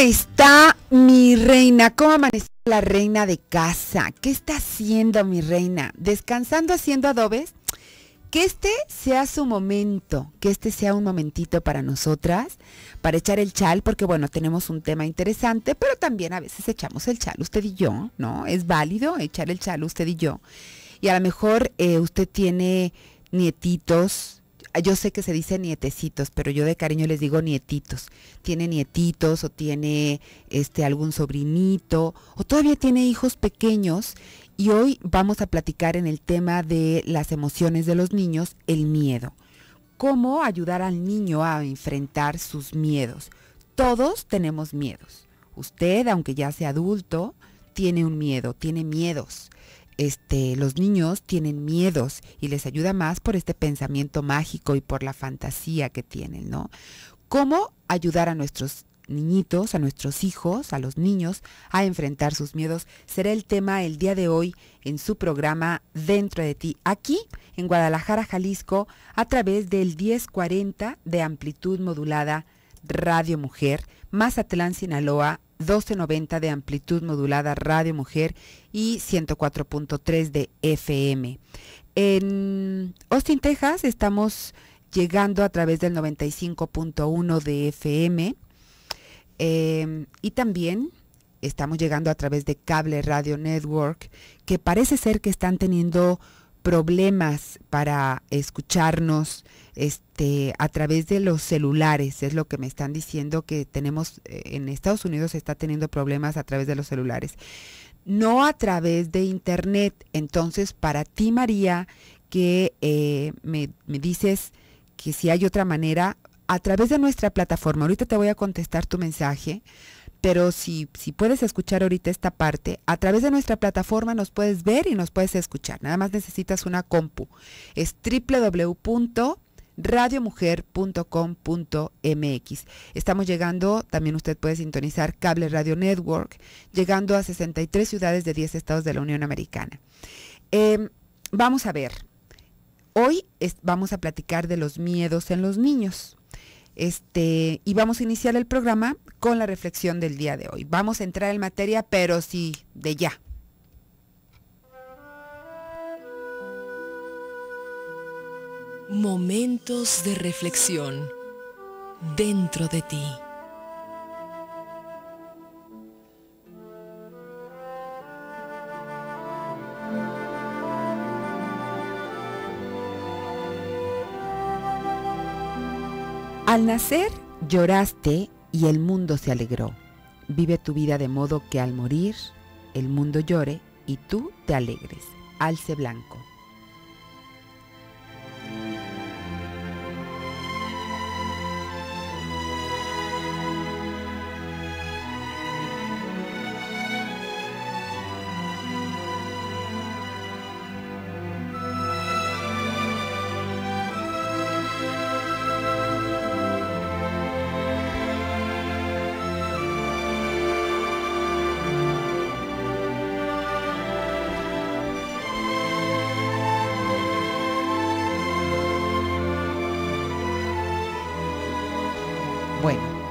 está mi reina? ¿Cómo amanece la reina de casa? ¿Qué está haciendo mi reina? ¿Descansando haciendo adobes? Que este sea su momento, que este sea un momentito para nosotras, para echar el chal, porque bueno, tenemos un tema interesante, pero también a veces echamos el chal usted y yo, ¿no? Es válido echar el chal usted y yo. Y a lo mejor eh, usted tiene nietitos, Ah, yo sé que se dice nietecitos, pero yo de cariño les digo nietitos. Tiene nietitos o tiene este algún sobrinito o todavía tiene hijos pequeños y hoy vamos a platicar en el tema de las emociones de los niños, el miedo. Cómo ayudar al niño a enfrentar sus miedos. Todos tenemos miedos. Usted, aunque ya sea adulto, tiene un miedo, tiene miedos. Este, los niños tienen miedos y les ayuda más por este pensamiento mágico y por la fantasía que tienen, ¿no? ¿Cómo ayudar a nuestros niñitos, a nuestros hijos, a los niños, a enfrentar sus miedos, será el tema el día de hoy en su programa Dentro de ti, aquí en Guadalajara, Jalisco, a través del 1040 de amplitud modulada Radio Mujer, Mazatlán, Sinaloa, 1290 de amplitud modulada Radio Mujer y 104.3 de FM. En Austin, Texas estamos llegando a través del 95.1 de FM em, y también estamos llegando a través de Cable Radio Network, que parece ser que están teniendo problemas para escucharnos este, a través de los celulares. Es lo que me están diciendo que tenemos eh, en Estados Unidos está teniendo problemas a través de los celulares. No a través de Internet. Entonces, para ti, María, que eh, me, me dices que si hay otra manera, a través de nuestra plataforma, ahorita te voy a contestar tu mensaje, pero si, si puedes escuchar ahorita esta parte, a través de nuestra plataforma nos puedes ver y nos puedes escuchar. Nada más necesitas una compu. Es www.radiomujer.com.mx. Estamos llegando, también usted puede sintonizar Cable Radio Network, llegando a 63 ciudades de 10 estados de la Unión Americana. Em, vamos a ver, hoy vamos a platicar de los miedos en los niños. Este, y vamos a iniciar el programa con la reflexión del día de hoy. Vamos a entrar en materia, pero sí, de ya. Momentos de reflexión dentro de ti. Al nacer lloraste y el mundo se alegró. Vive tu vida de modo que al morir el mundo llore y tú te alegres. Alce Blanco.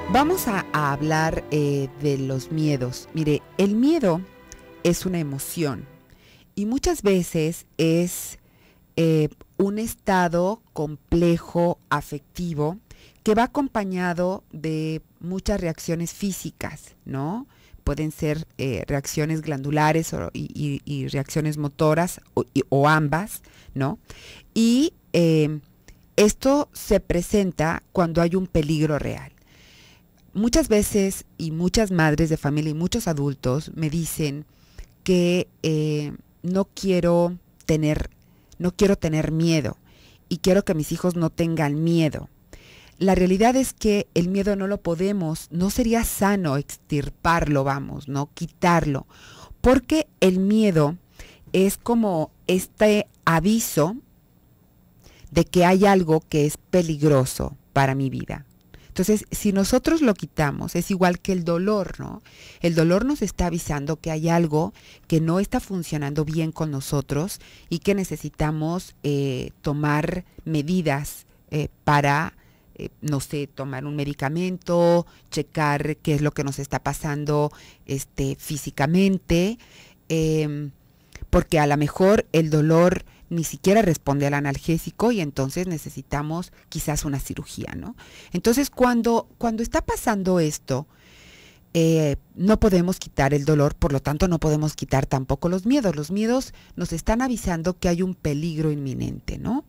Vamos a, hablar eh, de los miedos. Mire, el miedo es una emoción y muchas veces es eh, un estado complejo, afectivo, que va acompañado de muchas reacciones físicas, ¿no? Pueden ser eh, reacciones glandulares y, reacciones motoras o ambas, ¿no? Y esto se presenta cuando hay un peligro real muchas veces y muchas madres de familia y muchos adultos me dicen que eh, no quiero tener, no quiero tener miedo y quiero que mis hijos no tengan miedo. La realidad es que el miedo no lo podemos, no sería sano extirparlo, vamos, ¿no? Quitarlo. Porque el miedo es como este aviso de que hay algo que es peligroso para mi vida, entonces, si nosotros lo quitamos, es igual que el dolor, ¿no? El dolor nos está avisando que hay algo que no está funcionando bien con nosotros y que necesitamos eh, tomar medidas eh, para eh, no sé, tomar un medicamento, checar qué es lo que nos está pasando este, físicamente, em, porque a lo mejor el dolor ni siquiera responde al analgésico y entonces necesitamos quizás una cirugía, ¿no? Entonces cuando, cuando está pasando esto, eh, no podemos quitar el dolor, por lo tanto no podemos quitar tampoco los miedos. Los miedos nos están avisando que hay un peligro inminente, ¿no?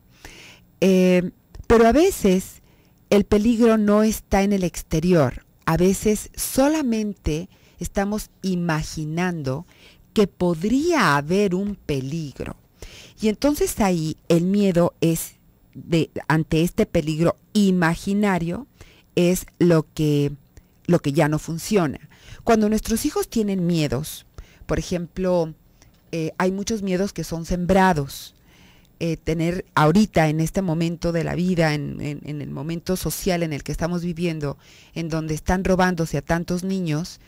Eh, pero a veces el peligro no está en el exterior, a veces solamente estamos imaginando que podría haber un peligro. Y entonces ahí el miedo es de, ante este peligro imaginario es lo que, lo que ya no funciona. Cuando nuestros hijos tienen miedos, por ejemplo, eh, hay muchos miedos que son sembrados. Eh, tener ahorita, en este momento de la vida, en, en, el momento social en el que estamos viviendo, en donde están robándose a tantos niños,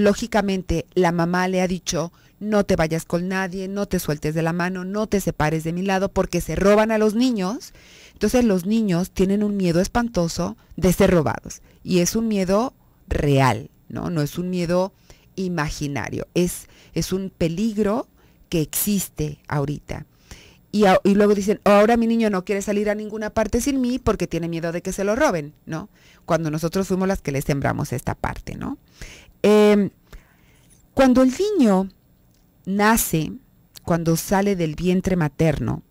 lógicamente la mamá le ha dicho, no te vayas con nadie, no te sueltes de la mano, no te separes de mi lado porque se roban a los niños. Entonces los niños tienen un miedo espantoso de ser robados y es un miedo real, ¿no? No es un miedo imaginario, es, es un peligro que existe ahorita. Y, luego dicen, oh, ahora mi niño no quiere salir a ninguna parte sin mí porque tiene miedo de que se lo roben, ¿no? Cuando nosotros fuimos las que le sembramos esta parte, ¿no? Em, cuando el niño nace, cuando sale del vientre materno,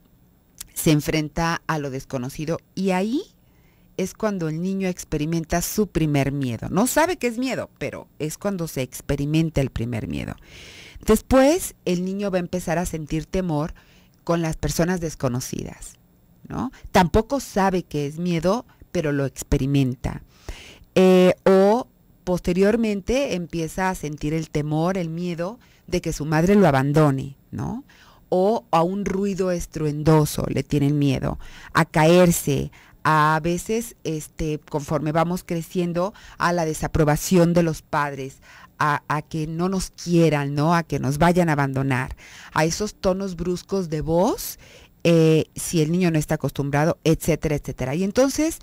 se enfrenta a lo desconocido y ahí es cuando el niño experimenta su primer miedo. No sabe que es miedo, pero es cuando se experimenta el primer miedo. Después el niño va a empezar a sentir temor con las personas desconocidas, ¿no? Tampoco sabe que es miedo, pero lo experimenta. Eh, posteriormente empieza a sentir el temor, el miedo de que su madre lo abandone, ¿no? O a un ruido estruendoso le tienen miedo, a caerse, a veces, este, conforme vamos creciendo, a la desaprobación de los padres, a, que no nos quieran, ¿no? A que nos vayan a abandonar, a esos tonos bruscos de voz, eh, si el niño no está acostumbrado, etcétera, etcétera. Y entonces,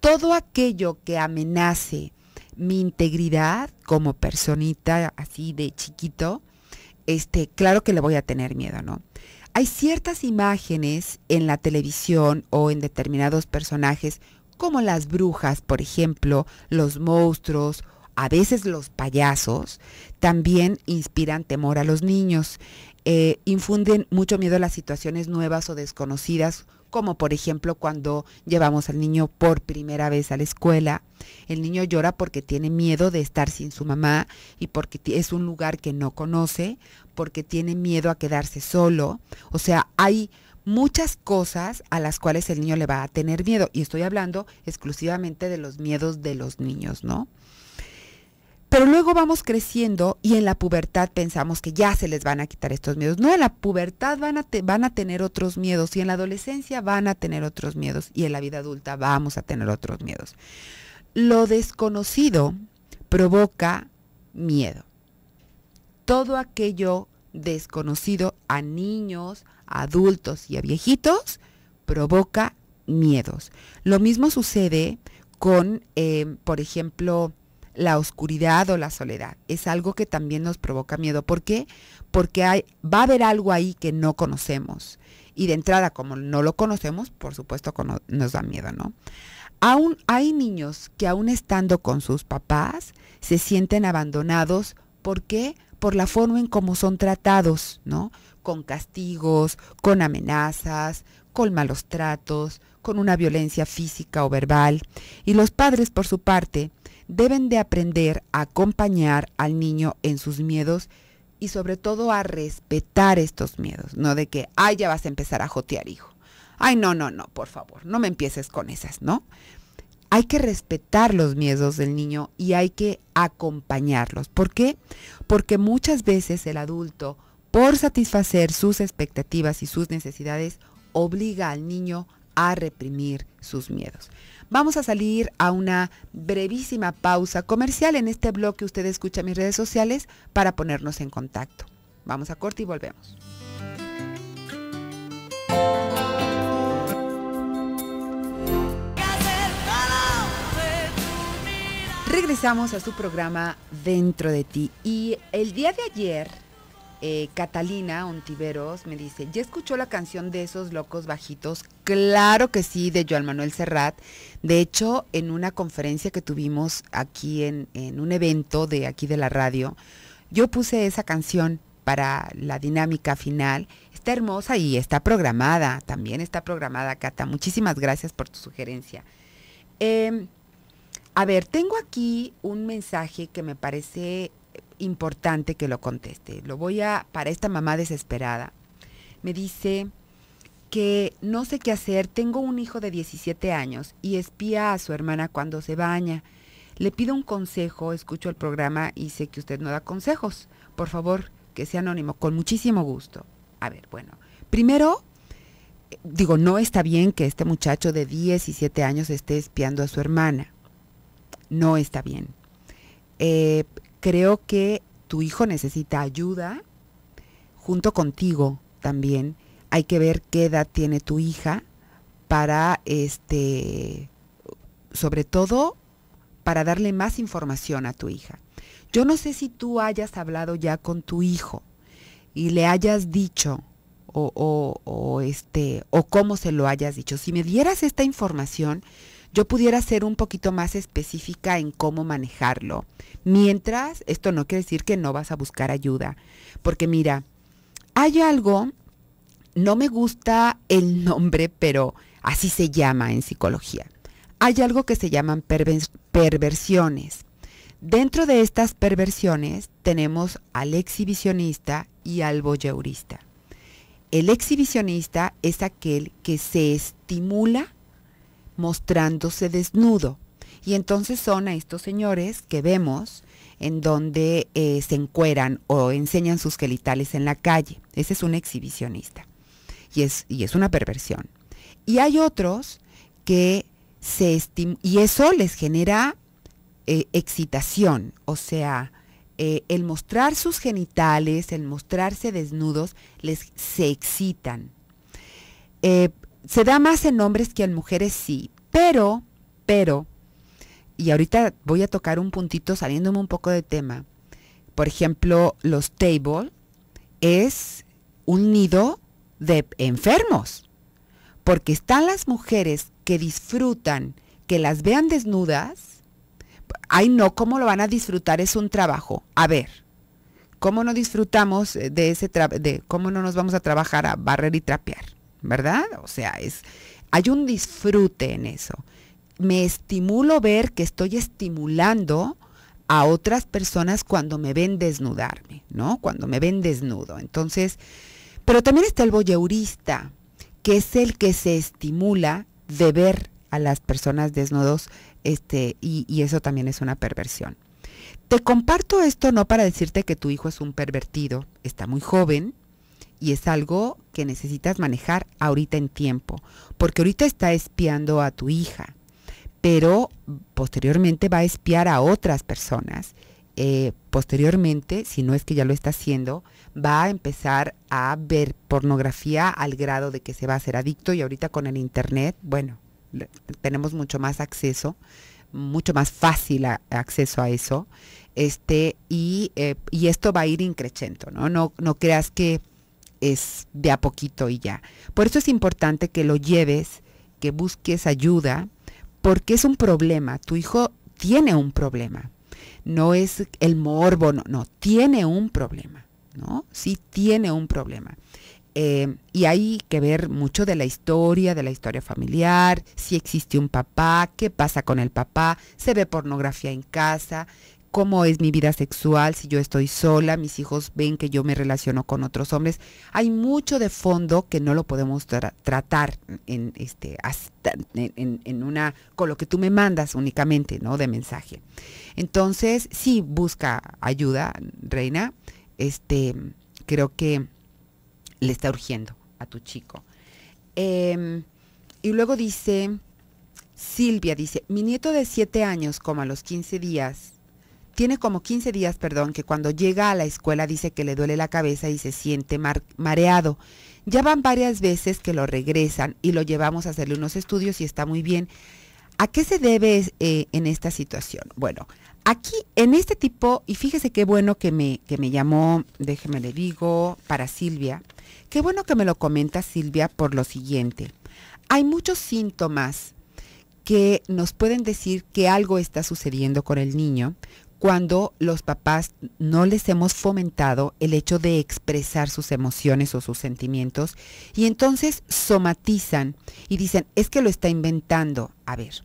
todo aquello que amenace mi integridad como personita así de chiquito, este, claro que le voy a tener miedo, ¿no? Hay ciertas imágenes en la televisión o en determinados personajes, como las brujas, por ejemplo, los monstruos, a veces los payasos, también inspiran temor a los niños, eh, infunden mucho miedo a las situaciones nuevas o desconocidas, como por ejemplo cuando llevamos al niño por primera vez a la escuela. El niño llora porque tiene miedo de estar sin su mamá y porque es un lugar que no conoce, porque tiene miedo a quedarse solo. O sea, hay muchas cosas a las cuales el niño le va a tener miedo y estoy hablando exclusivamente de los miedos de los niños, ¿no? Pero luego vamos creciendo y en la pubertad pensamos que ya se les van a quitar estos miedos. No, en la pubertad van a, van a tener otros miedos y en la adolescencia van a tener otros miedos y en la vida adulta vamos a tener otros miedos. Lo desconocido provoca miedo. Todo aquello desconocido a niños, a adultos y a viejitos provoca miedos. Lo mismo sucede con, eh, por ejemplo, la oscuridad o la soledad. Es algo que también nos provoca miedo. ¿Por qué? Porque va a haber algo ahí que no conocemos. Y de entrada, como no lo conocemos, por supuesto nos da miedo, ¿no? Aún hay niños que aún estando con sus papás se sienten abandonados. ¿Por qué? Por la forma en cómo son tratados, ¿no? Con castigos, con amenazas, con malos tratos, con una violencia física o verbal. Y los padres, por su parte, deben de aprender a acompañar al niño en sus miedos y sobre todo a respetar estos miedos, no de que, ay, ya vas a empezar a jotear, hijo. Ay, no, no, no, por favor, no me empieces con esas, ¿no? Hay que respetar los miedos del niño y hay que acompañarlos. ¿Por qué? Porque muchas veces el adulto, por satisfacer sus expectativas y sus necesidades, obliga al niño a reprimir sus miedos. Vamos a salir a una brevísima pausa comercial en este blog que usted escucha mis redes sociales para ponernos en contacto. Vamos a corte y volvemos. Regresamos a su programa Dentro de ti y el día de ayer eh, Catalina Ontiveros me dice, ¿ya escuchó la canción de esos locos bajitos? Claro que sí, de Joan Manuel Serrat. De hecho, en una conferencia que tuvimos aquí en, un evento de aquí de la radio, yo puse esa canción para la dinámica final. Está hermosa y está programada, también está programada, Cata. Muchísimas gracias por tu sugerencia. Em, a ver, tengo aquí un mensaje que me parece importante que lo conteste. Lo voy a, para esta mamá desesperada, me dice que no sé qué hacer, tengo un hijo de 17 años y espía a su hermana cuando se baña. Le pido un consejo, escucho el programa y sé que usted no da consejos. Por favor, que sea anónimo, con muchísimo gusto. A ver, bueno, primero, digo, no está bien que este muchacho de 17 años esté espiando a su hermana. No está bien. Eh, creo que tu hijo necesita ayuda junto contigo también. Hay que ver qué edad tiene tu hija para este sobre todo para darle más información a tu hija. Yo no sé si tú hayas hablado ya con tu hijo y le hayas dicho o, este o cómo se lo hayas dicho. Si me dieras esta información, yo pudiera ser un poquito más específica en cómo manejarlo. Mientras, esto no quiere decir que no vas a buscar ayuda, porque mira, hay algo, no me gusta el nombre, pero así se llama en psicología. Hay algo que se llaman perversiones. Dentro de estas perversiones tenemos al exhibicionista y al voyeurista. El exhibicionista es aquel que se estimula mostrándose desnudo. Y entonces son a estos señores que vemos en donde eh, se encueran o enseñan sus genitales en la calle. Ese es un exhibicionista. Y es, y es una perversión. Y hay otros que se estimulan, y eso les genera eh, excitación, o sea, eh, el mostrar sus genitales, el mostrarse desnudos, les se excitan se da más en hombres que en mujeres, sí, pero, pero, y ahorita voy a tocar un puntito saliéndome un poco de tema. Por ejemplo, los table es un nido de enfermos, porque están las mujeres que disfrutan que las vean desnudas. Ay, no, ¿cómo lo van a disfrutar? Es un trabajo. A ver, ¿cómo no disfrutamos de ese de cómo no nos vamos a trabajar a barrer y trapear? ¿verdad? O sea, es, hay un disfrute en eso. Me estimulo ver que estoy estimulando a otras personas cuando me ven desnudarme, ¿no? Cuando me ven desnudo. Entonces, pero también está el voyeurista, que es el que se estimula de ver a las personas desnudos, este, y, y eso también es una perversión. Te comparto esto no para decirte que tu hijo es un pervertido, está muy joven, y es algo que necesitas manejar ahorita en tiempo, porque ahorita está espiando a tu hija, pero posteriormente va a espiar a otras personas. Eh, posteriormente, si no es que ya lo está haciendo, va a empezar a ver pornografía al grado de que se va a hacer adicto y ahorita con el Internet, bueno, tenemos mucho más acceso, mucho más fácil acceso a eso este eh, y, esto va a ir increciendo, ¿no? ¿no? No creas que es de a poquito y ya. Por eso es importante que lo lleves, que busques ayuda, porque es un problema. Tu hijo tiene un problema. No es el morbo, no, tiene un problema, ¿no? Sí tiene un problema. Eh, y hay que ver mucho de la historia, de la historia familiar, si existe un papá, qué pasa con el papá, se ve pornografía en casa, cómo es mi vida sexual, si yo estoy sola, mis hijos ven que yo me relaciono con otros hombres. Hay mucho de fondo que no lo podemos tratar en, este, en, una, con lo que tú me mandas únicamente, ¿no? De mensaje. Entonces, sí, busca ayuda, Reina. Este, creo que le está urgiendo a tu chico. Em, y luego dice, Silvia dice, mi nieto de siete años, como a los 15 días, tiene como 15 días, perdón, que cuando llega a la escuela dice que le duele la cabeza y se siente mareado. Ya van varias veces que lo regresan y lo llevamos a hacerle unos estudios y está muy bien. ¿A qué se debe eh, en esta situación? Bueno, aquí en este tipo, y fíjese qué bueno que me, que me llamó, déjeme le digo, para Silvia, qué bueno que me lo comenta Silvia por lo siguiente. Hay muchos síntomas que nos pueden decir que algo está sucediendo con el niño, cuando los papás no les hemos fomentado el hecho de expresar sus emociones o sus sentimientos y entonces somatizan y dicen, es que lo está inventando. A ver,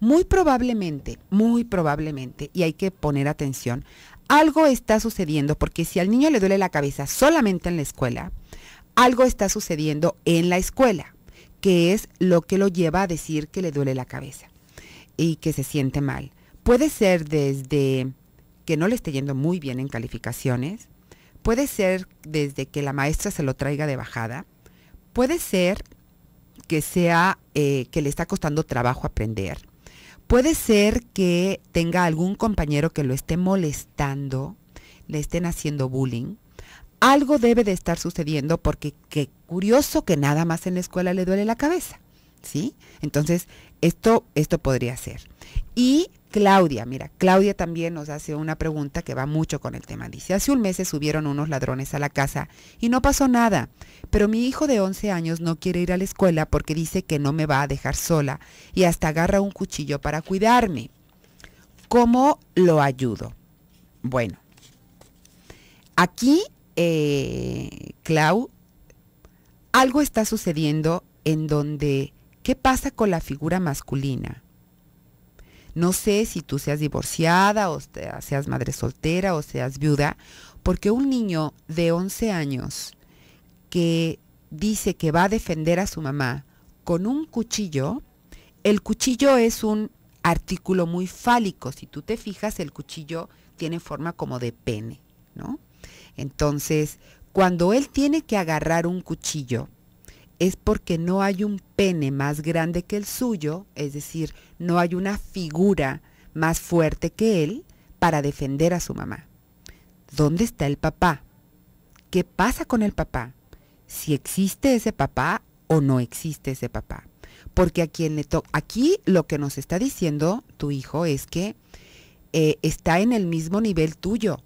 muy probablemente, muy probablemente, y hay que poner atención, algo está sucediendo porque si al niño le duele la cabeza solamente en la escuela, algo está sucediendo en la escuela, que es lo que lo lleva a decir que le duele la cabeza y que se siente mal Puede ser desde que no le esté yendo muy bien en calificaciones, puede ser desde que la maestra se lo traiga de bajada, puede ser que sea eh, que le está costando trabajo aprender, puede ser que tenga algún compañero que lo esté molestando, le estén haciendo bullying. Algo debe de estar sucediendo porque qué curioso que nada más en la escuela le duele la cabeza, ¿sí? Entonces, esto, esto podría ser. Y Claudia, mira, Claudia también nos hace una pregunta que va mucho con el tema. Dice, hace un mes subieron unos ladrones a la casa y no pasó nada, pero mi hijo de 11 años no quiere ir a la escuela porque dice que no me va a dejar sola y hasta agarra un cuchillo para cuidarme. ¿Cómo lo ayudo? Bueno, aquí, eh, Clau, algo está sucediendo en donde, ¿qué pasa con la figura masculina? No sé si tú seas divorciada o seas madre soltera o seas viuda, porque un niño de 11 años que dice que va a defender a su mamá con un cuchillo, el cuchillo es un artículo muy fálico. Si tú te fijas, el cuchillo tiene forma como de pene, ¿no? Entonces, cuando él tiene que agarrar un cuchillo es porque no hay un pene más grande que el suyo, es decir, no hay una figura más fuerte que él para defender a su mamá. ¿Dónde está el papá? ¿Qué pasa con el papá? Si existe ese papá o no existe ese papá. Porque a quien le aquí lo que nos está diciendo tu hijo es que eh, está en el mismo nivel tuyo.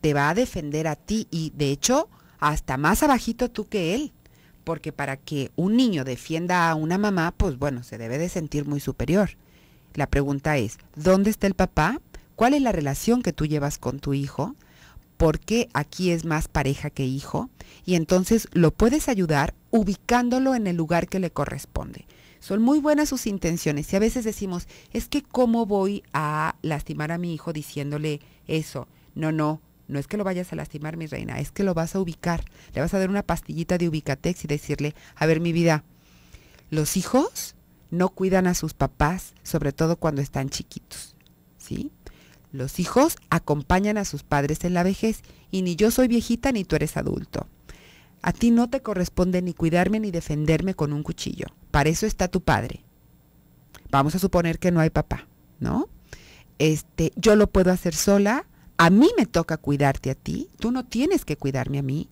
Te va a defender a ti y de hecho hasta más abajito tú que él porque para que un niño defienda a una mamá, pues bueno, se debe de sentir muy superior. La pregunta es, ¿dónde está el papá? ¿Cuál es la relación que tú llevas con tu hijo? ¿Por qué aquí es más pareja que hijo? Y entonces lo puedes ayudar ubicándolo en el lugar que le corresponde. Son muy buenas sus intenciones y a veces decimos, es que cómo voy a lastimar a mi hijo diciéndole eso. No, no, no es que lo vayas a lastimar, mi reina, es que lo vas a ubicar. Le vas a dar una pastillita de ubicatex y decirle, a ver, mi vida, los hijos no cuidan a sus papás, sobre todo cuando están chiquitos, ¿sí? Los hijos acompañan a sus padres en la vejez y ni yo soy viejita ni tú eres adulto. A ti no te corresponde ni cuidarme ni defenderme con un cuchillo. Para eso está tu padre. Vamos a suponer que no hay papá, ¿no? Este, yo lo puedo hacer sola, a mí me toca cuidarte a ti, tú no tienes que cuidarme a mí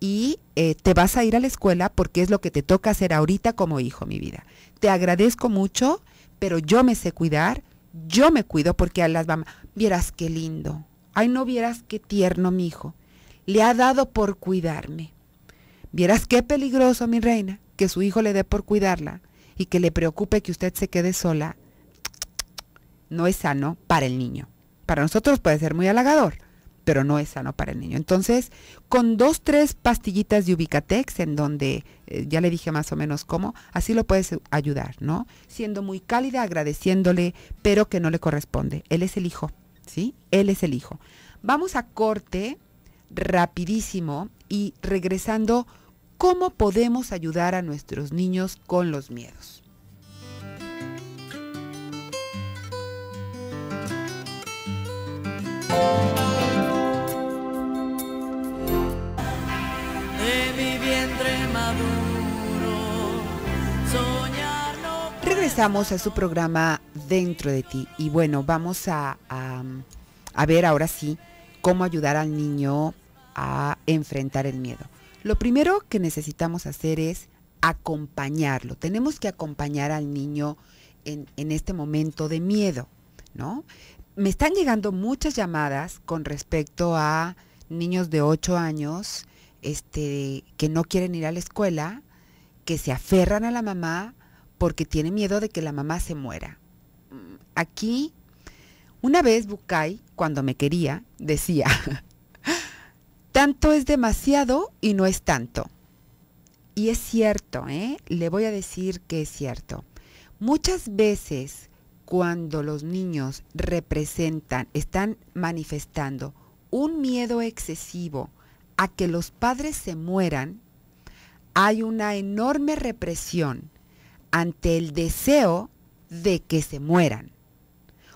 y eh, te vas a ir a la escuela porque es lo que te toca hacer ahorita como hijo, mi vida. Te agradezco mucho, pero yo me sé cuidar, yo me cuido porque a las mamás, vieras qué lindo, ay no vieras qué tierno mi hijo, le ha dado por cuidarme. Vieras qué peligroso, mi reina, que su hijo le dé por cuidarla y que le preocupe que usted se quede sola, no es sano para el niño para nosotros puede ser muy halagador, pero no es sano para el niño. Entonces, con dos, tres pastillitas de Ubicatex, en donde eh, ya le dije más o menos cómo, así lo puedes eh, ayudar, ¿no? Siendo muy cálida, agradeciéndole, pero que no le corresponde. Él es el hijo, ¿sí? Él es el hijo. Vamos a corte rapidísimo y regresando, ¿cómo podemos ayudar a nuestros niños con los miedos? Regresamos a su programa Dentro de ti y bueno, vamos a, ver ahora sí cómo ayudar al niño a enfrentar el miedo. Lo primero que necesitamos hacer es acompañarlo. Tenemos que acompañar al niño en, en este momento de miedo, ¿no? me están llegando muchas llamadas con respecto a niños de 8 años este, que no quieren ir a la escuela, que se aferran a la mamá porque tienen miedo de que la mamá se muera. Aquí, una vez Bucay, cuando me quería, decía, tanto es demasiado y no es tanto. Y es cierto, ¿eh? le voy a decir que es cierto. Muchas veces cuando los niños representan, están manifestando un miedo excesivo a que los padres se mueran, hay una enorme represión ante el deseo de que se mueran.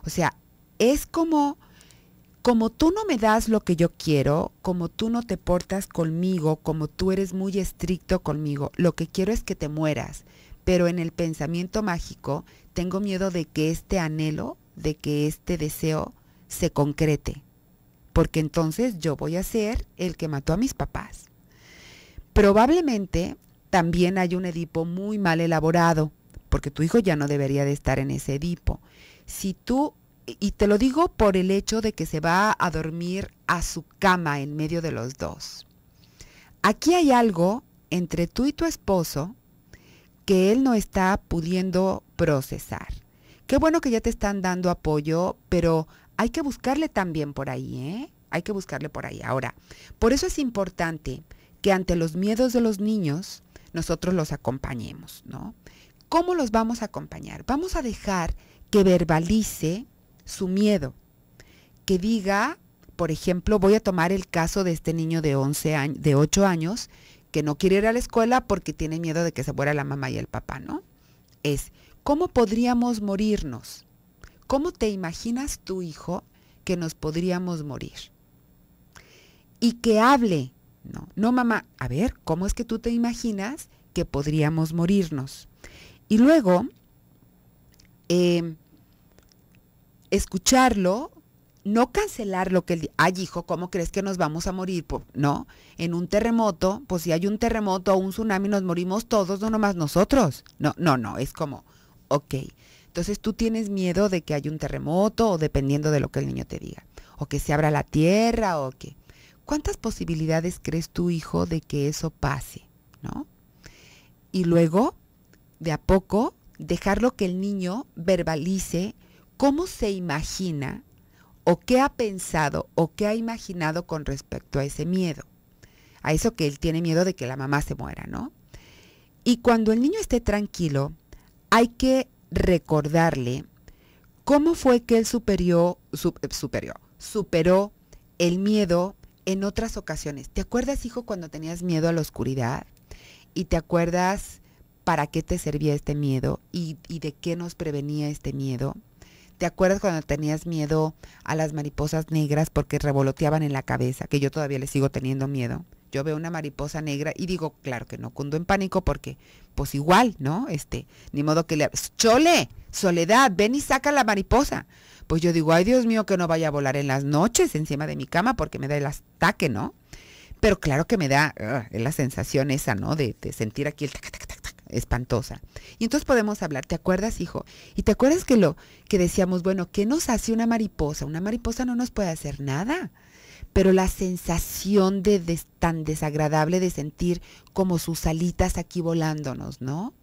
O sea, es como como tú no me das lo que yo quiero, como tú no te portas conmigo, como tú eres muy estricto conmigo, lo que quiero es que te mueras. Pero en el pensamiento mágico tengo miedo de que este anhelo, de que este deseo se concrete, porque entonces yo voy a ser el que mató a mis papás. Probablemente también hay un Edipo muy mal elaborado, porque tu hijo ya no debería de estar en ese Edipo. Si tú, y te lo digo por el hecho de que se va a dormir a su cama en medio de los dos. Aquí hay algo entre tú y tu esposo que él no está pudiendo procesar. Qué bueno que ya te están dando apoyo, pero hay que buscarle también por ahí, ¿eh? Hay que buscarle por ahí. Ahora, por eso es importante que ante los miedos de los niños, nosotros los acompañemos, ¿no? ¿Cómo los vamos a acompañar? Vamos a dejar que verbalice su miedo, que diga, por ejemplo, voy a tomar el caso de este niño de, 11 años, de 8 años que no quiere ir a la escuela porque tiene miedo de que se muera la mamá y el papá, ¿no? Es, ¿cómo podríamos morirnos? ¿Cómo te imaginas tu hijo que nos podríamos morir? Y que hable, no, no mamá, a ver, ¿cómo es que tú te imaginas que podríamos morirnos? Y luego, em, escucharlo, no cancelar lo que ay hijo, ¿cómo crees que nos vamos a morir? no, en un terremoto, pues si hay un terremoto o un tsunami nos morimos todos, no nomás nosotros. No, no, no, es como Ok. Entonces tú tienes miedo de que haya un terremoto o dependiendo de lo que el niño te diga. O que se abra la tierra o qué. ¿Cuántas posibilidades crees tu hijo de que eso pase? ¿No? Y luego, de a poco, dejarlo que el niño verbalice cómo se imagina o qué ha pensado o qué ha imaginado con respecto a ese miedo. A eso que él tiene miedo de que la mamá se muera, ¿no? Y cuando el niño esté tranquilo, hay que recordarle cómo fue que él superior eh, superó el miedo en otras ocasiones. ¿Te acuerdas, hijo, cuando tenías miedo a la oscuridad? ¿Y te acuerdas para qué te servía este miedo y, y de qué nos prevenía este miedo? ¿Te acuerdas cuando tenías miedo a las mariposas negras porque revoloteaban en la cabeza, que yo todavía le sigo teniendo miedo? yo veo una mariposa negra y digo, claro que no cundo en pánico porque, pues igual, ¿no? Este, ni modo que le... Chole, soledad, ven y saca la mariposa. Pues yo digo, ay Dios mío, que no vaya a volar en las noches encima de mi cama porque me da el ataque, ¿no? Pero claro que me da ah, la sensación esa, ¿no? De, sentir aquí el tac, tac, tac, tac, espantosa. Y entonces podemos hablar, ¿te acuerdas, hijo? Y te acuerdas que lo que decíamos, bueno, ¿qué nos hace una mariposa? Una mariposa no nos puede hacer nada pero la sensación de tan desagradable de sentir como sus alitas aquí volándonos, ¿no?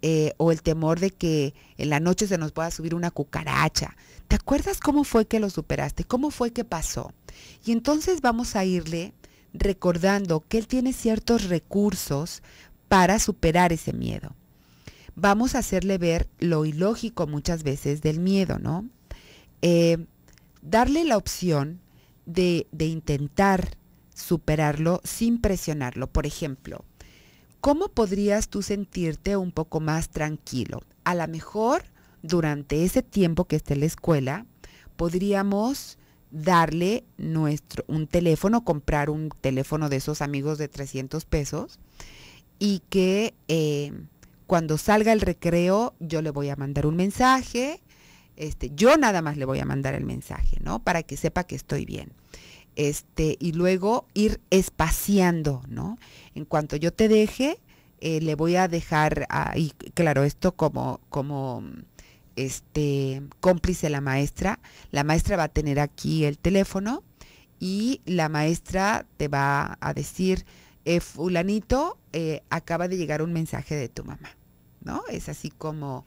Eh, o el temor de que en la noche se nos pueda subir una cucaracha. ¿Te acuerdas cómo fue que lo superaste? ¿Cómo fue que pasó? Y entonces vamos a irle recordando que él tiene ciertos recursos para superar ese miedo. Vamos a hacerle ver lo ilógico muchas veces del miedo, ¿no? Eh, darle la opción de, intentar superarlo sin presionarlo. Por ejemplo, ¿cómo podrías tú sentirte un poco más tranquilo? A lo mejor durante ese tiempo que esté en la escuela, podríamos darle nuestro, un teléfono, comprar un teléfono de esos amigos de 300 pesos y que eh, cuando salga el recreo yo le voy a mandar un mensaje este, yo nada más le voy a mandar el mensaje, ¿no? Para que sepa que estoy bien. Este, y luego ir espaciando, ¿no? En cuanto yo te deje, eh, le voy a dejar ahí, claro, esto como, como este, cómplice la maestra. La maestra va a tener aquí el teléfono y la maestra te va a decir, eh, fulanito, eh, acaba de llegar un mensaje de tu mamá, ¿no? Es así como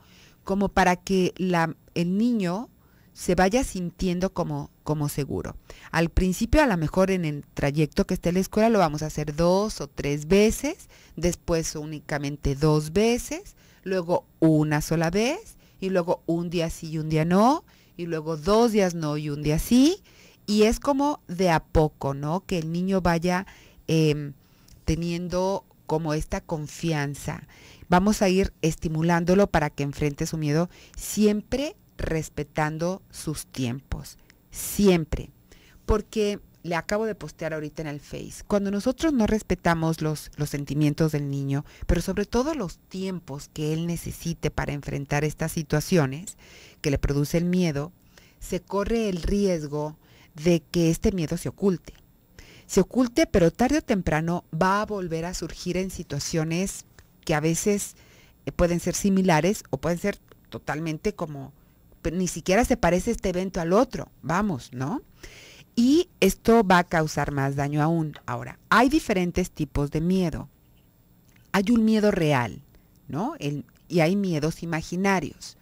como para que la, el niño se vaya sintiendo como, como seguro. Al principio, a lo mejor en el trayecto que esté en la escuela, lo vamos a hacer dos o tres veces, después únicamente dos veces, luego una sola vez, y luego un día sí y un día no, y luego dos días no y un día sí. Y es como de a poco, ¿no? Que el niño vaya em, teniendo como esta confianza. Vamos a ir estimulándolo para que enfrente su miedo siempre respetando sus tiempos. Siempre. Porque le acabo de postear ahorita en el Face. Cuando nosotros no respetamos los, los sentimientos del niño, pero sobre todo los tiempos que él necesite para enfrentar estas situaciones que le produce el miedo, se corre el riesgo de que este miedo se oculte se oculte, pero tarde o temprano va a volver a surgir en situaciones que a veces eh, pueden ser similares o pueden ser totalmente como, pues, ni siquiera se parece este evento al otro, vamos, ¿no? Y esto va a causar más daño aún. Ahora, hay diferentes tipos de miedo. Hay un miedo real, ¿no? y hay miedos imaginarios.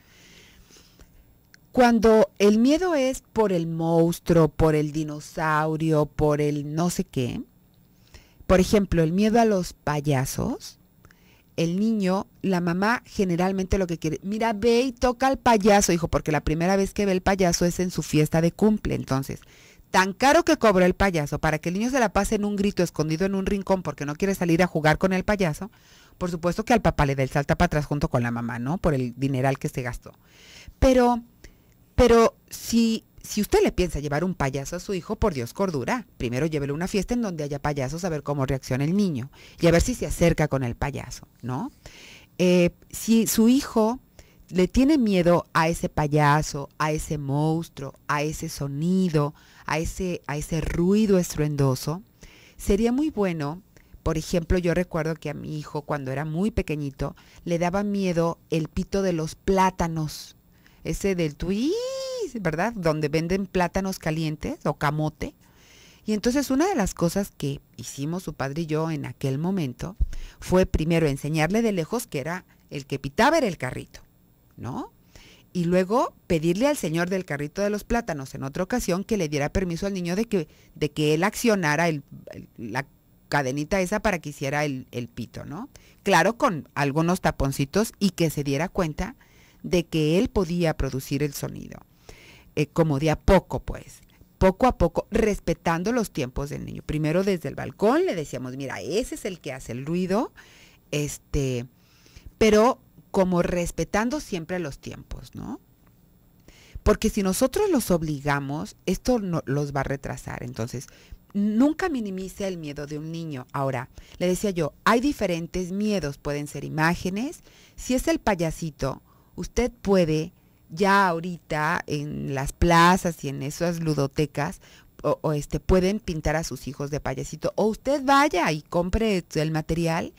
Cuando el miedo es por el monstruo, por el dinosaurio, por el no sé qué, por ejemplo, el miedo a los payasos, el niño, la mamá generalmente lo que quiere, mira, ve y toca al payaso, hijo, porque la primera vez que ve el payaso es en su fiesta de cumple. Entonces, tan caro que cobró el payaso para que el niño se la pase en un grito escondido en un rincón porque no quiere salir a jugar con el payaso, por supuesto que al papá le da el salta para atrás junto con la mamá, ¿no? Por el dineral que se gastó. Pero pero si, si usted le piensa llevar un payaso a su hijo, por Dios, cordura. Primero llévelo a una fiesta en donde haya payasos a ver cómo reacciona el niño y a ver si se acerca con el payaso, ¿no? Eh, si su hijo le tiene miedo a ese payaso, a ese monstruo, a ese sonido, a ese, a ese ruido estruendoso, sería muy bueno por ejemplo, yo recuerdo que a mi hijo, cuando era muy pequeñito, le daba miedo el pito de los plátanos ese del tuí, ¿verdad? Donde venden plátanos calientes o camote. Y entonces una de las cosas que hicimos su padre y yo en aquel momento fue primero enseñarle de lejos que era el que pitaba el carrito, ¿no? Y luego pedirle al señor del carrito de los plátanos en otra ocasión que le diera permiso al niño de que, de que él accionara la cadenita esa para que hiciera el pito, ¿no? Claro, con algunos taponcitos y que se diera cuenta de que él podía producir el sonido, eh, como de a poco, pues poco a poco, respetando los tiempos del niño. Primero desde el balcón le decíamos, mira, ese es el que hace el ruido, este, pero como respetando siempre los tiempos, ¿no? Porque si nosotros los obligamos, esto no, los va a retrasar. Entonces, nunca minimice el miedo de un niño. Ahora, le decía yo, hay diferentes miedos, pueden ser imágenes. Si es el payasito, usted puede ya ahorita en las plazas y en esas ludotecas o, este pueden pintar a sus hijos de payasito o usted vaya y compre el material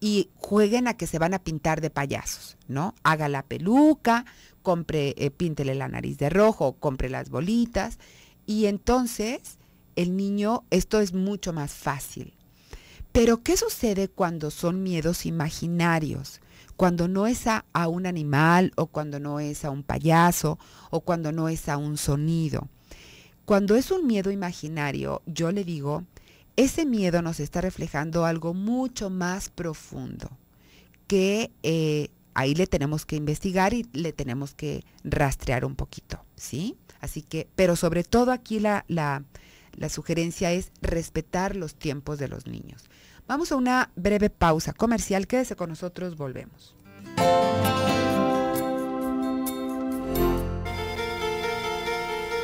y jueguen a que se van a pintar de payasos, ¿no? Haga la peluca, compre eh, píntele la nariz de rojo, compre las bolitas y entonces el niño esto es mucho más fácil. Pero ¿qué sucede cuando son miedos imaginarios? cuando no es a, un animal o cuando no es a un payaso o cuando no es a un sonido. Cuando es un miedo imaginario, yo le digo, ese miedo nos está reflejando algo mucho más profundo, que eh, ahí le tenemos que investigar y le tenemos que rastrear un poquito, ¿sí? Así que, pero sobre todo aquí la, la sugerencia es respetar los tiempos de los niños. Vamos a una breve pausa comercial. Quédese con nosotros, volvemos.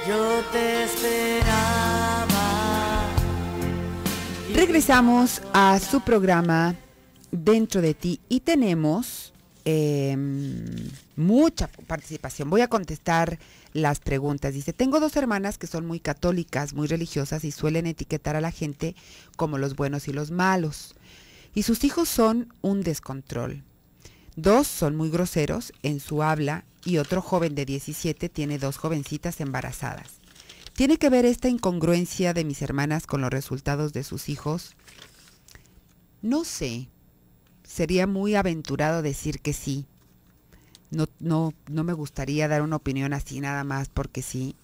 Yo te esperaba. Regresamos a su programa Dentro de ti y tenemos em, mucha participación. Voy a contestar las preguntas. Dice, tengo dos hermanas que son muy católicas, muy religiosas y suelen etiquetar a la gente como los buenos y los malos. Y sus hijos son un descontrol. Dos son muy groseros en su habla y otro joven de 17 tiene dos jovencitas embarazadas. ¿Tiene que ver esta incongruencia de mis hermanas con los resultados de sus hijos? No sé. Sería muy aventurado decir que sí, no, no, no me gustaría dar una opinión así nada más porque sí.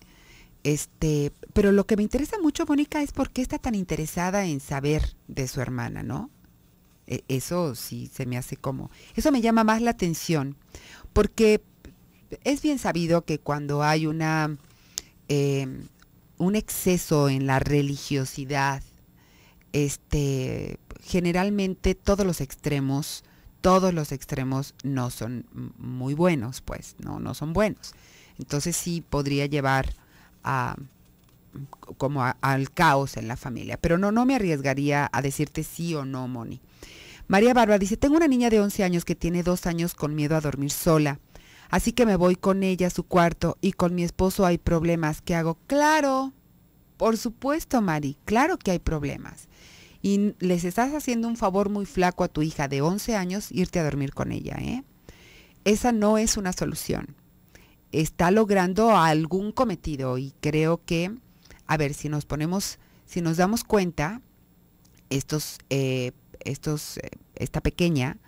Este, pero lo que me interesa mucho, Mónica, es por qué está tan interesada en saber de su hermana, ¿no? E, eso sí se me hace como. Eso me llama más la atención, porque es bien sabido que cuando hay una em, un exceso en la religiosidad, este, generalmente todos los extremos todos los extremos no son muy buenos, pues, no, no son buenos. Entonces sí podría llevar a como al caos en la familia. Pero no, no me arriesgaría a decirte sí o no, Moni. María Bárbara dice, tengo una niña de 11 años que tiene dos años con miedo a dormir sola. Así que me voy con ella a su cuarto y con mi esposo hay problemas. que hago? Claro, por supuesto, Mari, claro que hay problemas y les estás haciendo un favor muy flaco a tu hija de 11 años irte a dormir con ella. ¿eh? Esa no es una solución. Está logrando algún cometido y creo que, a ver, si nos ponemos, si nos damos cuenta, estos, eh, estos, eh, esta pequeña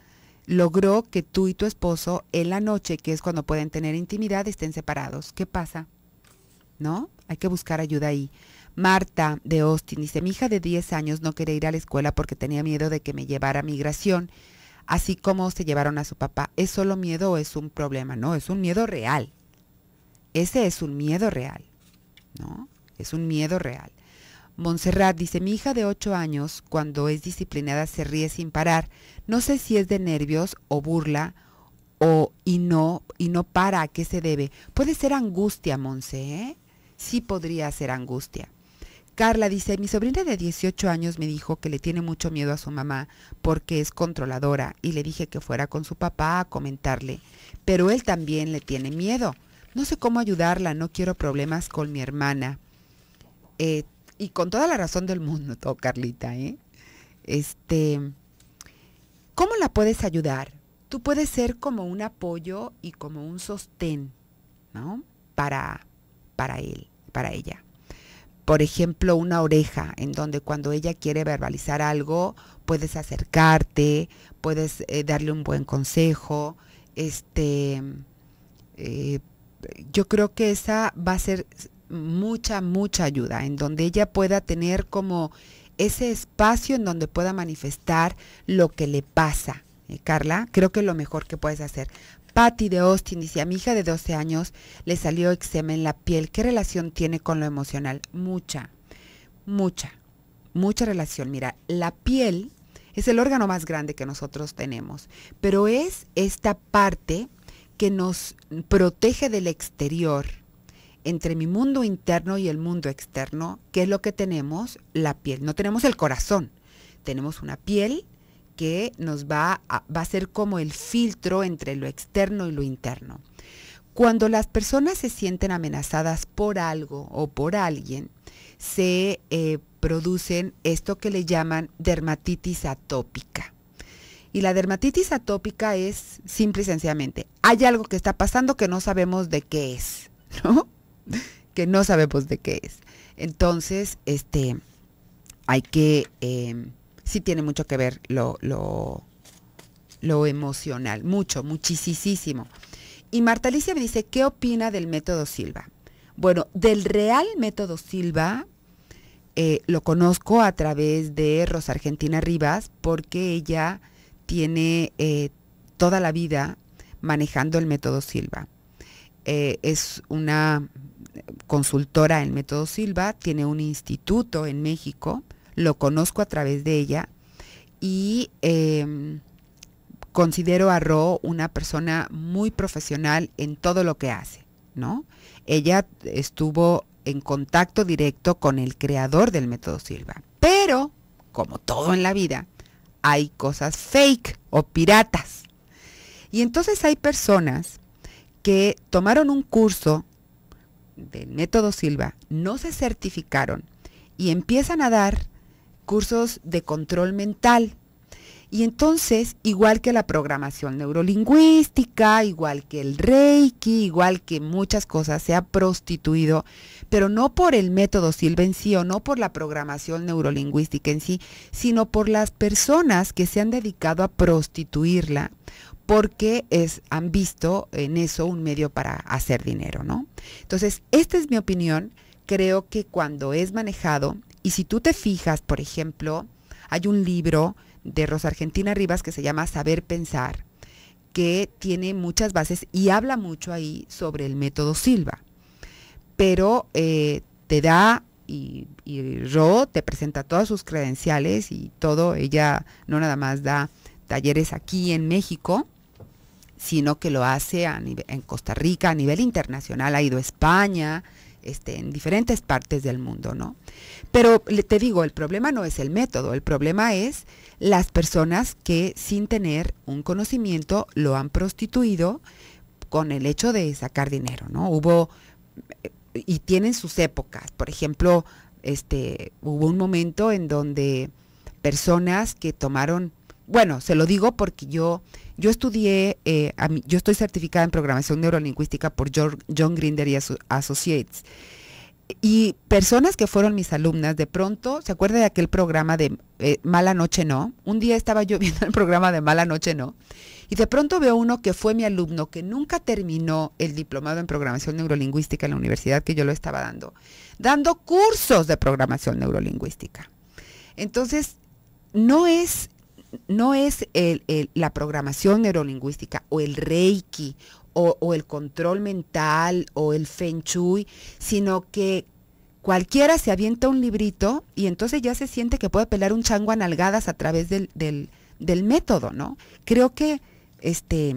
logró que tú y tu esposo en la noche, que es cuando pueden tener intimidad, estén separados. ¿Qué pasa? ¿No? Hay que buscar ayuda ahí. Marta de Austin dice, mi hija de 10 años no quería ir a la escuela porque tenía miedo de que me llevara a migración, así como se llevaron a su papá. ¿Es solo miedo o es un problema? No, es un miedo real. Ese es un miedo real, ¿no? Es un miedo real. Montserrat dice, mi hija de 8 años, cuando es disciplinada, se ríe sin parar. No sé si es de nervios o burla o y no, y no para. ¿A qué se debe? Puede ser angustia, Monse, ¿eh? Sí podría ser angustia. Carla dice, mi sobrina de 18 años me dijo que le tiene mucho miedo a su mamá porque es controladora y le dije que fuera con su papá a comentarle, pero él también le tiene miedo. No sé cómo ayudarla, no quiero problemas con mi hermana. Eh, y con toda la razón del mundo, Carlita, ¿eh? Este, ¿cómo la puedes ayudar? Tú puedes ser como un apoyo y como un sostén, ¿no? Para, para él, para ella por ejemplo, una oreja, en donde cuando ella quiere verbalizar algo, puedes acercarte, puedes eh, darle un buen consejo. Este, eh, yo creo que esa va a ser mucha, mucha ayuda, en donde ella pueda tener como ese espacio en donde pueda manifestar lo que le pasa. Eh, Carla, creo que es lo mejor que puedes hacer. Patty de Austin dice, a mi hija de 12 años le salió eczema en la piel. ¿Qué relación tiene con lo emocional? Mucha, mucha, mucha relación. Mira, la piel es el órgano más grande que nosotros tenemos, pero es esta parte que nos protege del exterior, entre mi mundo interno y el mundo externo, ¿qué es lo que tenemos? La piel. No tenemos el corazón, tenemos una piel que nos va a, va a ser como el filtro entre lo externo y lo interno. Cuando las personas se sienten amenazadas por algo o por alguien, se eh, producen esto que le llaman dermatitis atópica. Y la dermatitis atópica es simple y sencillamente, hay algo que está pasando que no sabemos de qué es, ¿no? que no sabemos de qué es. Entonces, este, hay que em, sí tiene mucho que ver lo, lo, lo emocional, mucho, muchísimo. Y Marta Alicia me dice, ¿qué opina del método Silva? Bueno, del real método Silva eh, lo conozco a través de Rosa Argentina Rivas porque ella tiene eh, toda la vida manejando el método Silva. Eh, es una consultora en método Silva, tiene un instituto en México lo conozco a través de ella y em, considero a Ro una persona muy profesional en todo lo que hace, ¿no? Ella estuvo en contacto directo con el creador del método Silva, pero como todo en la vida, hay cosas fake o piratas. Y entonces hay personas que tomaron un curso del método Silva, no se certificaron y empiezan a dar cursos de control mental. Y entonces, igual que la programación neurolingüística, igual que el reiki, igual que muchas cosas, se ha prostituido, pero no por el método Silva en sí o no por la programación neurolingüística en sí, sino por las personas que se han dedicado a prostituirla porque es, han visto en eso un medio para hacer dinero, ¿no? Entonces, esta es mi opinión. Creo que cuando es manejado y si tú te fijas, por ejemplo, hay un libro de Rosa Argentina Rivas que se llama Saber Pensar, que tiene muchas bases y habla mucho ahí sobre el método Silva. Pero eh, te da y, Ro te presenta todas sus credenciales y todo. Ella no nada más da talleres aquí en México, sino que lo hace en Costa Rica, a nivel internacional. Ha ido a España, este, en diferentes partes del mundo, ¿no? Pero te digo, el problema no es el método, el problema es las personas que sin tener un conocimiento lo han prostituido con el hecho de sacar dinero, ¿no? Hubo, y tienen sus épocas, por ejemplo, este, hubo un momento en donde personas que tomaron, bueno, se lo digo porque yo yo estudié, eh, yo estoy certificada en programación neurolingüística por John Grinder y Associates. Y personas que fueron mis alumnas, de pronto, ¿se acuerda de aquel programa de eh, Mala Noche No? Un día estaba yo viendo el programa de Mala Noche No, y de pronto veo uno que fue mi alumno, que nunca terminó el diplomado en programación neurolingüística en la universidad que yo lo estaba dando, dando cursos de programación neurolingüística. Entonces, no es no es la programación neurolingüística o el reiki o, el control mental o el feng shui, sino que cualquiera se avienta un librito y entonces ya se siente que puede pelar un chango a nalgadas a través del, método, ¿no? Creo que este,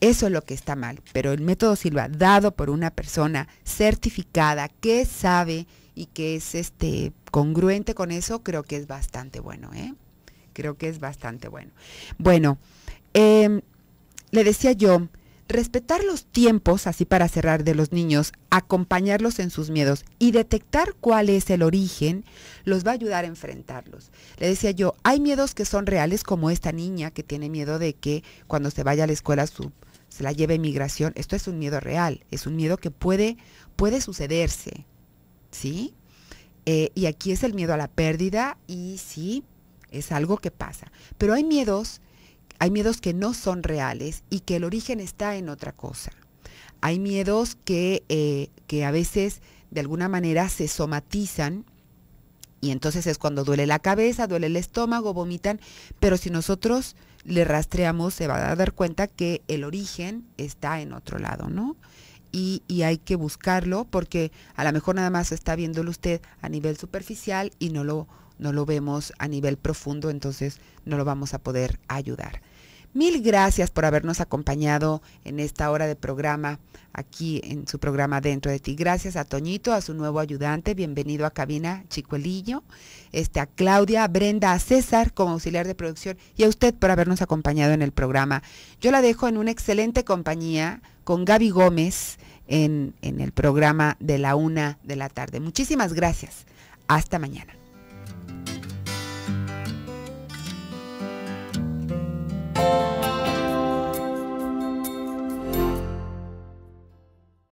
eso es lo que está mal, pero el método Silva dado por una persona certificada que sabe y que es este congruente con eso, creo que es bastante bueno, ¿eh? creo que es bastante bueno. Bueno, em, le decía yo, respetar los tiempos, así para cerrar, de los niños, acompañarlos en sus miedos y detectar cuál es el origen, los va a ayudar a enfrentarlos. Le decía yo, hay miedos que son reales, como esta niña que tiene miedo de que cuando se vaya a la escuela se la lleve migración. Esto es un miedo real, es un miedo que puede, puede sucederse, ¿sí? Eh, y aquí es el miedo a la pérdida y sí, es algo que pasa. Pero hay miedos, hay miedos que no son reales y que el origen está en otra cosa. Hay miedos que, eh, que a veces de alguna manera se somatizan y entonces es cuando duele la cabeza, duele el estómago, vomitan, pero si nosotros le rastreamos se va a dar cuenta que el origen está en otro lado, ¿no? Y, y, hay que buscarlo porque a lo mejor nada más está viéndolo usted a nivel superficial y no lo no lo vemos a nivel profundo, entonces no lo vamos a poder ayudar. Mil gracias por habernos acompañado en esta hora de programa, aquí en su programa Dentro de ti. Gracias a Toñito, a su nuevo ayudante, bienvenido a cabina, Chicuelillo, este, a Claudia, a Brenda, a César como auxiliar de producción y a usted por habernos acompañado en el programa. Yo la dejo en una excelente compañía con Gaby Gómez en el programa de la una de la tarde. Muchísimas gracias. Hasta mañana. thank you